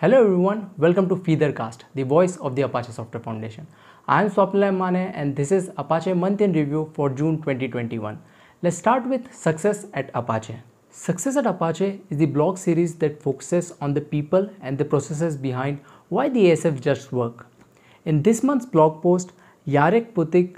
Hello everyone, welcome to Feedercast, the voice of the Apache Software Foundation. I am Swapnil Mane and this is Apache Month in Review for June 2021. Let's start with Success at Apache. Success at Apache is the blog series that focuses on the people and the processes behind why the ASF just work. In this month's blog post, Yarek Putik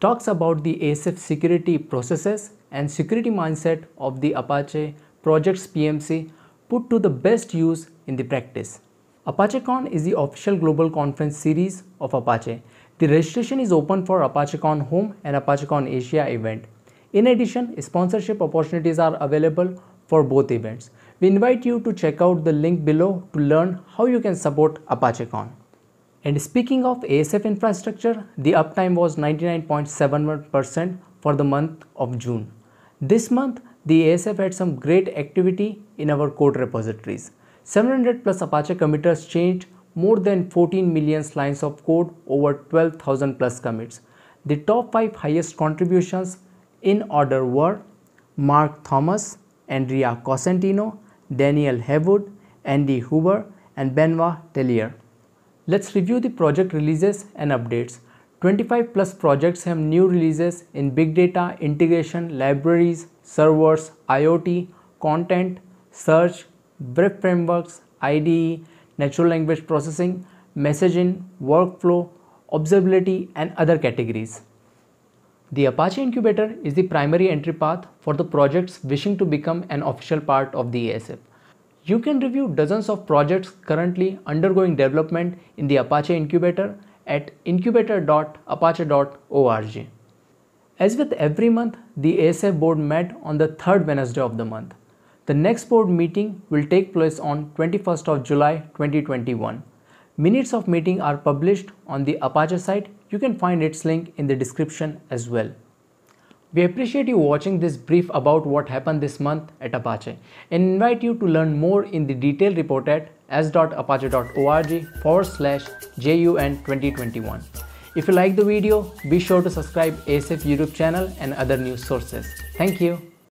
talks about the ASF security processes and security mindset of the Apache projects PMC put to the best use in the practice. ApacheCon is the official global conference series of Apache. The registration is open for ApacheCon Home and ApacheCon Asia event. In addition, sponsorship opportunities are available for both events. We invite you to check out the link below to learn how you can support ApacheCon. And speaking of ASF infrastructure, the uptime was 99.71% for the month of June. This month, the ASF had some great activity in our code repositories. 700 plus Apache committers changed more than 14 million lines of code over 12,000 plus commits. The top 5 highest contributions in order were Mark Thomas, Andrea Cosentino, Daniel Haywood, Andy Huber and Benoit Tellier. Let's review the project releases and updates. 25 plus projects have new releases in big data, integration, libraries, servers, IoT, content, search, web frameworks, IDE, natural language processing, messaging, workflow, observability and other categories. The Apache Incubator is the primary entry path for the projects wishing to become an official part of the ASF. You can review dozens of projects currently undergoing development in the Apache Incubator at incubator.apache.org. As with every month, the ASF board met on the third Wednesday of the month. The next board meeting will take place on 21st of July 2021. Minutes of meeting are published on the Apache site. You can find its link in the description as well. We appreciate you watching this brief about what happened this month at Apache and invite you to learn more in the detailed report at s.apache.org forward slash JUN2021. If you like the video, be sure to subscribe ASF YouTube channel and other news sources. Thank you.